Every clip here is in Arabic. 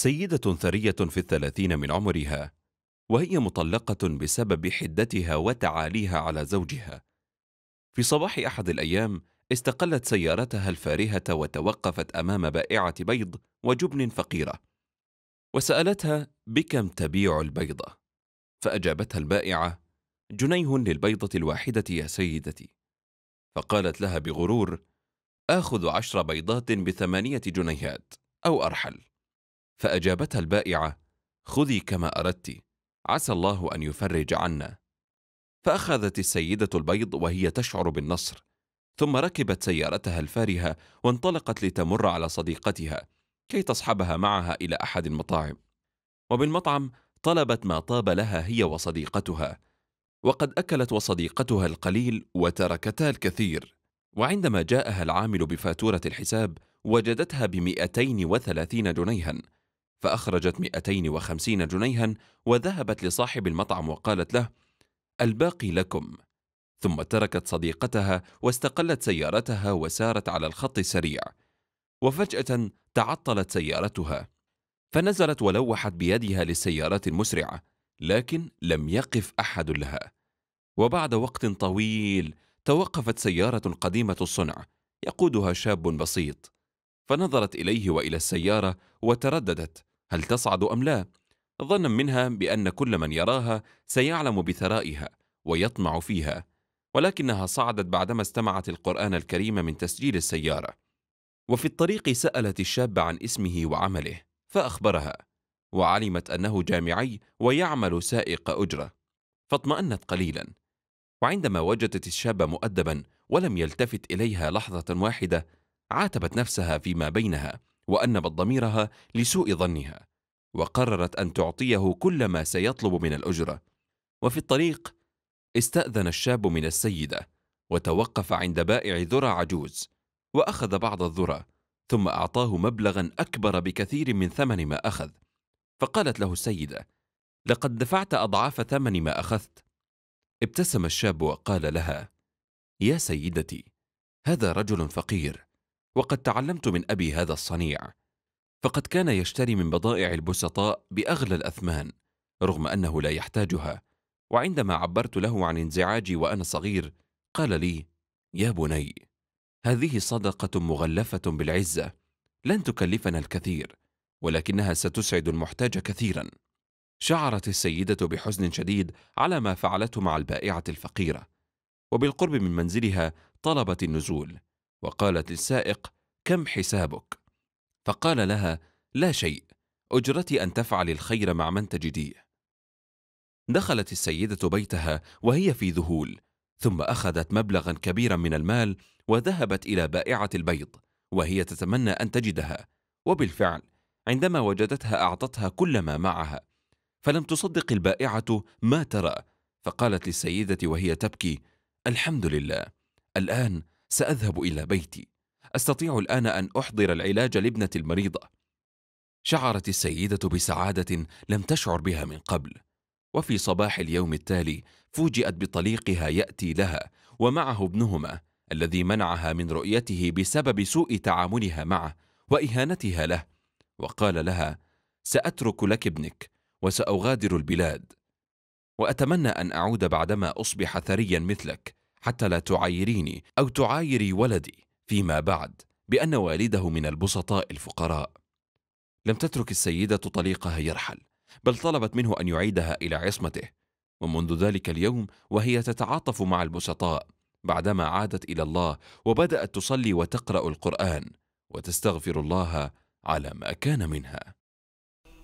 سيدة ثرية في الثلاثين من عمرها وهي مطلقة بسبب حدتها وتعاليها على زوجها في صباح أحد الأيام استقلت سيارتها الفارهة وتوقفت أمام بائعة بيض وجبن فقيرة وسألتها بكم تبيع البيضة فأجابتها البائعة جنيه للبيضة الواحدة يا سيدتي فقالت لها بغرور آخذ عشر بيضات بثمانية جنيهات أو أرحل فأجابتها البائعة خذي كما أردت عسى الله أن يفرج عنا فأخذت السيدة البيض وهي تشعر بالنصر ثم ركبت سيارتها الفارهة وانطلقت لتمر على صديقتها كي تصحبها معها إلى أحد المطاعم وبالمطعم طلبت ما طاب لها هي وصديقتها وقد أكلت وصديقتها القليل وتركتا الكثير وعندما جاءها العامل بفاتورة الحساب وجدتها بمئتين وثلاثين جنيها فأخرجت 250 جنيها وذهبت لصاحب المطعم وقالت له الباقي لكم ثم تركت صديقتها واستقلت سيارتها وسارت على الخط السريع وفجأة تعطلت سيارتها فنزلت ولوحت بيدها للسيارات المسرعة لكن لم يقف أحد لها وبعد وقت طويل توقفت سيارة قديمة الصنع يقودها شاب بسيط فنظرت إليه وإلى السيارة وترددت هل تصعد أم لا؟ ظنا منها بأن كل من يراها سيعلم بثرائها ويطمع فيها ولكنها صعدت بعدما استمعت القرآن الكريم من تسجيل السيارة وفي الطريق سألت الشاب عن اسمه وعمله فأخبرها وعلمت أنه جامعي ويعمل سائق أجرة فاطمأنت قليلا وعندما وجدت الشاب مؤدبا ولم يلتفت إليها لحظة واحدة عاتبت نفسها فيما بينها وأنبت ضميرها لسوء ظنها وقررت أن تعطيه كل ما سيطلب من الأجرة وفي الطريق استأذن الشاب من السيدة وتوقف عند بائع ذرة عجوز وأخذ بعض الذرة ثم أعطاه مبلغا أكبر بكثير من ثمن ما أخذ فقالت له السيدة لقد دفعت أضعاف ثمن ما أخذت ابتسم الشاب وقال لها يا سيدتي هذا رجل فقير وقد تعلمت من أبي هذا الصنيع فقد كان يشتري من بضائع البسطاء بأغلى الأثمان رغم أنه لا يحتاجها وعندما عبرت له عن انزعاجي وأنا صغير قال لي يا بني هذه صدقة مغلفة بالعزة لن تكلفنا الكثير ولكنها ستسعد المحتاج كثيرا شعرت السيدة بحزن شديد على ما فعلته مع البائعة الفقيرة وبالقرب من منزلها طلبت النزول وقالت للسائق كم حسابك فقال لها لا شيء اجرتي ان تفعل الخير مع من تجديه دخلت السيده بيتها وهي في ذهول ثم اخذت مبلغا كبيرا من المال وذهبت الى بائعه البيض وهي تتمنى ان تجدها وبالفعل عندما وجدتها اعطتها كل ما معها فلم تصدق البائعه ما ترى فقالت للسيده وهي تبكي الحمد لله الان سأذهب إلى بيتي أستطيع الآن أن أحضر العلاج لابنة المريضة شعرت السيدة بسعادة لم تشعر بها من قبل وفي صباح اليوم التالي فوجئت بطليقها يأتي لها ومعه ابنهما الذي منعها من رؤيته بسبب سوء تعاملها معه وإهانتها له وقال لها سأترك لك ابنك وسأغادر البلاد وأتمنى أن أعود بعدما أصبح ثريا مثلك حتى لا تعايريني أو تعايري ولدي فيما بعد بأن والده من البسطاء الفقراء لم تترك السيدة طليقها يرحل بل طلبت منه أن يعيدها إلى عصمته ومنذ ذلك اليوم وهي تتعاطف مع البسطاء بعدما عادت إلى الله وبدأت تصلي وتقرأ القرآن وتستغفر الله على ما كان منها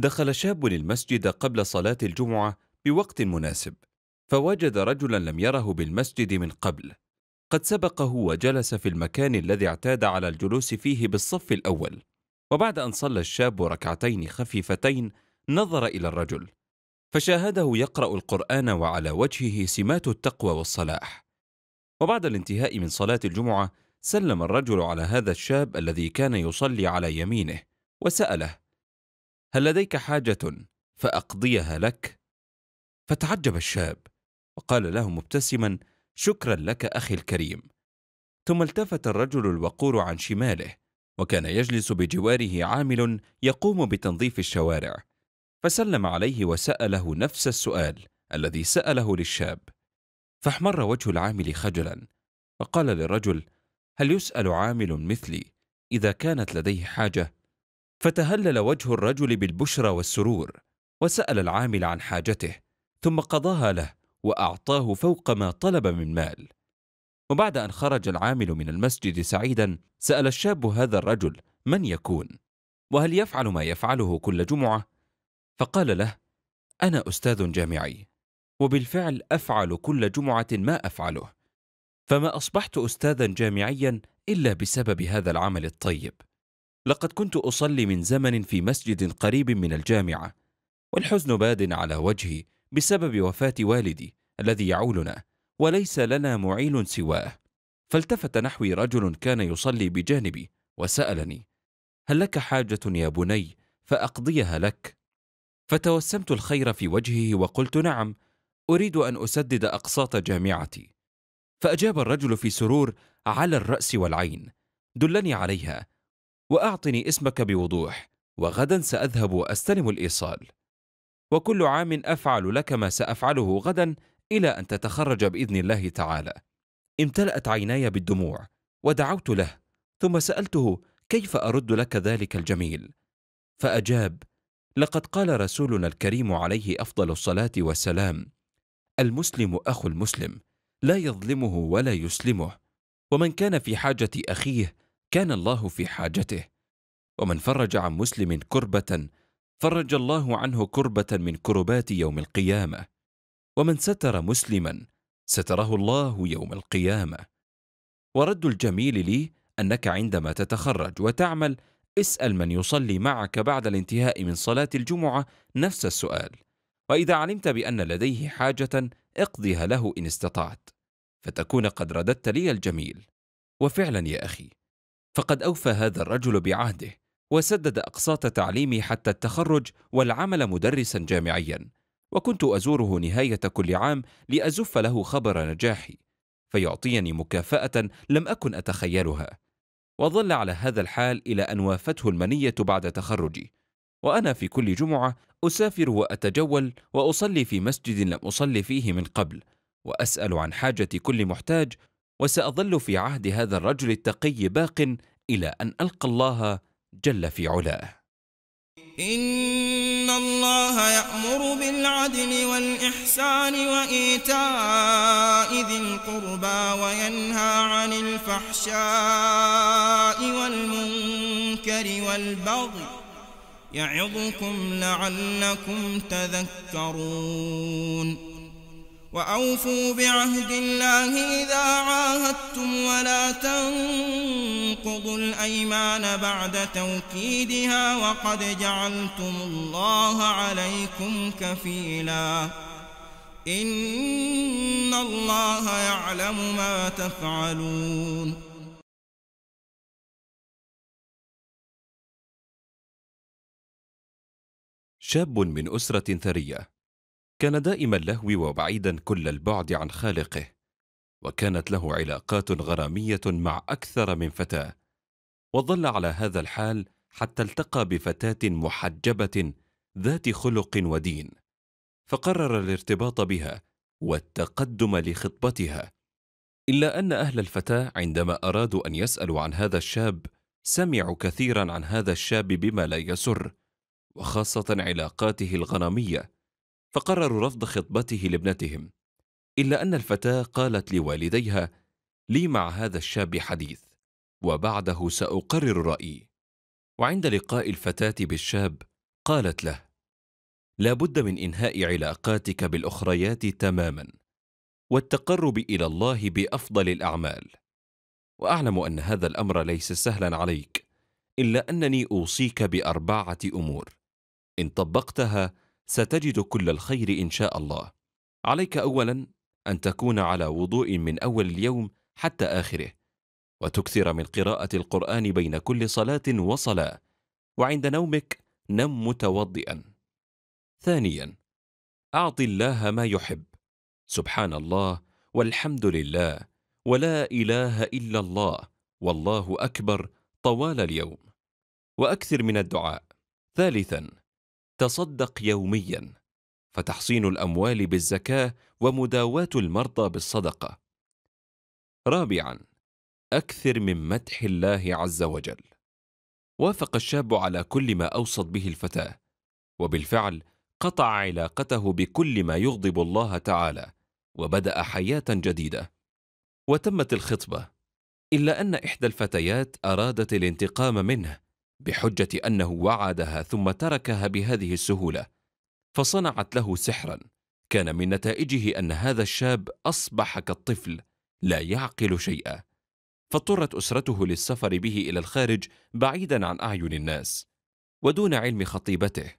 دخل شاب المسجد قبل صلاة الجمعة بوقت مناسب فوجد رجلا لم يره بالمسجد من قبل قد سبقه وجلس في المكان الذي اعتاد على الجلوس فيه بالصف الأول وبعد أن صلى الشاب ركعتين خفيفتين نظر إلى الرجل فشاهده يقرأ القرآن وعلى وجهه سمات التقوى والصلاح وبعد الانتهاء من صلاة الجمعة سلم الرجل على هذا الشاب الذي كان يصلي على يمينه وسأله هل لديك حاجه فاقضيها لك فتعجب الشاب وقال له مبتسما شكرا لك اخي الكريم ثم التفت الرجل الوقور عن شماله وكان يجلس بجواره عامل يقوم بتنظيف الشوارع فسلم عليه وساله نفس السؤال الذي ساله للشاب فاحمر وجه العامل خجلا وقال للرجل هل يسال عامل مثلي اذا كانت لديه حاجه فتهلل وجه الرجل بالبشرى والسرور وسال العامل عن حاجته ثم قضاها له واعطاه فوق ما طلب من مال وبعد ان خرج العامل من المسجد سعيدا سال الشاب هذا الرجل من يكون وهل يفعل ما يفعله كل جمعه فقال له انا استاذ جامعي وبالفعل افعل كل جمعه ما افعله فما اصبحت استاذا جامعيا الا بسبب هذا العمل الطيب لقد كنت أصلي من زمن في مسجد قريب من الجامعة والحزن باد على وجهي بسبب وفاة والدي الذي يعولنا وليس لنا معيل سواه فالتفت نحوي رجل كان يصلي بجانبي وسألني هل لك حاجة يا بني فأقضيها لك فتوسمت الخير في وجهه وقلت نعم أريد أن أسدد أقساط جامعتي فأجاب الرجل في سرور على الرأس والعين دلني عليها وأعطني اسمك بوضوح وغدا سأذهب وأستلم الإيصال وكل عام أفعل لك ما سأفعله غدا إلى أن تتخرج بإذن الله تعالى امتلأت عيناي بالدموع ودعوت له ثم سألته كيف أرد لك ذلك الجميل فأجاب لقد قال رسولنا الكريم عليه أفضل الصلاة والسلام المسلم أخو المسلم لا يظلمه ولا يسلمه ومن كان في حاجة أخيه كان الله في حاجته ومن فرج عن مسلم كربه فرج الله عنه كربه من كربات يوم القيامه ومن ستر مسلما ستره الله يوم القيامه ورد الجميل لي انك عندما تتخرج وتعمل اسال من يصلي معك بعد الانتهاء من صلاه الجمعه نفس السؤال واذا علمت بان لديه حاجه اقضها له ان استطعت فتكون قد رددت لي الجميل وفعلا يا اخي فقد أوفى هذا الرجل بعهده وسدد أقساط تعليمي حتى التخرج والعمل مدرسا جامعيا وكنت أزوره نهاية كل عام لأزف له خبر نجاحي فيعطيني مكافأة لم أكن أتخيلها وظل على هذا الحال إلى أن وافته المنية بعد تخرجي وأنا في كل جمعة أسافر وأتجول وأصلي في مسجد لم أصلي فيه من قبل وأسأل عن حاجة كل محتاج وسأظل في عهد هذا الرجل التقي باق إلى أن ألقى الله جل في علاه إن الله يأمر بالعدل والإحسان وإيتاء ذي القربى وينهى عن الفحشاء والمنكر والبغي يعظكم لعلكم تذكرون وأوفوا بعهد الله إذا عاهدتم ولا تنقضوا الأيمان بعد توكيدها وقد جعلتم الله عليكم كفيلا إن الله يعلم ما تفعلون شاب من أسرة ثرية كان دائم اللهو وبعيدا كل البعد عن خالقه وكانت له علاقات غراميه مع اكثر من فتاه وظل على هذا الحال حتى التقى بفتاه محجبه ذات خلق ودين فقرر الارتباط بها والتقدم لخطبتها الا ان اهل الفتاه عندما ارادوا ان يسالوا عن هذا الشاب سمعوا كثيرا عن هذا الشاب بما لا يسر وخاصه علاقاته الغراميه فقرروا رفض خطبته لابنتهم إلا أن الفتاة قالت لوالديها لي مع هذا الشاب حديث وبعده سأقرر رأيي وعند لقاء الفتاة بالشاب قالت له لا بد من إنهاء علاقاتك بالأخريات تماما والتقرب إلى الله بأفضل الأعمال وأعلم أن هذا الأمر ليس سهلا عليك إلا أنني أوصيك بأربعة أمور إن طبقتها ستجد كل الخير إن شاء الله عليك أولا أن تكون على وضوء من أول اليوم حتى آخره وتكثر من قراءة القرآن بين كل صلاة وصلاة وعند نومك نم متوضئا ثانيا أعط الله ما يحب سبحان الله والحمد لله ولا إله إلا الله والله أكبر طوال اليوم وأكثر من الدعاء ثالثا تصدق يوميا فتحصين الاموال بالزكاه ومداواه المرضى بالصدقه رابعا اكثر من مدح الله عز وجل وافق الشاب على كل ما اوصت به الفتاه وبالفعل قطع علاقته بكل ما يغضب الله تعالى وبدا حياه جديده وتمت الخطبه الا ان احدى الفتيات ارادت الانتقام منه بحجة أنه وعدها ثم تركها بهذه السهولة فصنعت له سحرا كان من نتائجه أن هذا الشاب أصبح كالطفل لا يعقل شيئا فاضطرت أسرته للسفر به إلى الخارج بعيدا عن أعين الناس ودون علم خطيبته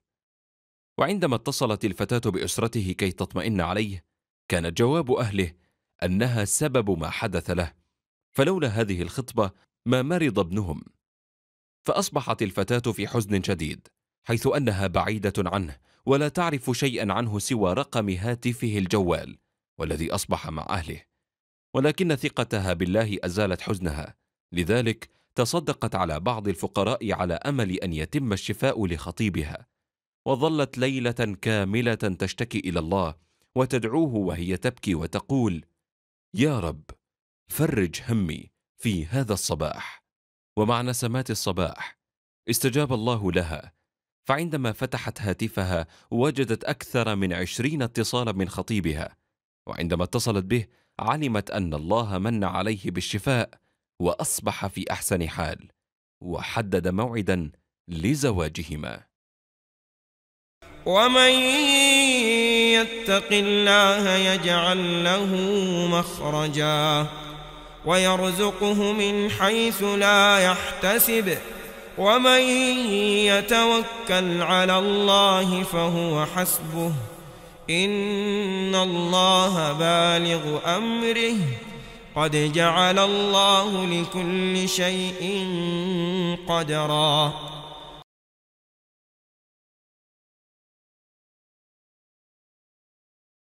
وعندما اتصلت الفتاة بأسرته كي تطمئن عليه كان جواب أهله أنها سبب ما حدث له فلولا هذه الخطبة ما مرض ابنهم فأصبحت الفتاة في حزن شديد حيث أنها بعيدة عنه ولا تعرف شيئا عنه سوى رقم هاتفه الجوال والذي أصبح مع أهله ولكن ثقتها بالله أزالت حزنها لذلك تصدقت على بعض الفقراء على أمل أن يتم الشفاء لخطيبها وظلت ليلة كاملة تشتكي إلى الله وتدعوه وهي تبكي وتقول يا رب فرج همي في هذا الصباح ومع نسمات الصباح استجاب الله لها فعندما فتحت هاتفها وجدت أكثر من عشرين اتصالا من خطيبها وعندما اتصلت به علمت أن الله من عليه بالشفاء وأصبح في أحسن حال وحدد موعدا لزواجهما ومن يتق الله يجعل له مخرجا ويرزقه من حيث لا يحتسب ومن يتوكل على الله فهو حسبه إن الله بالغ أمره قد جعل الله لكل شيء قدراً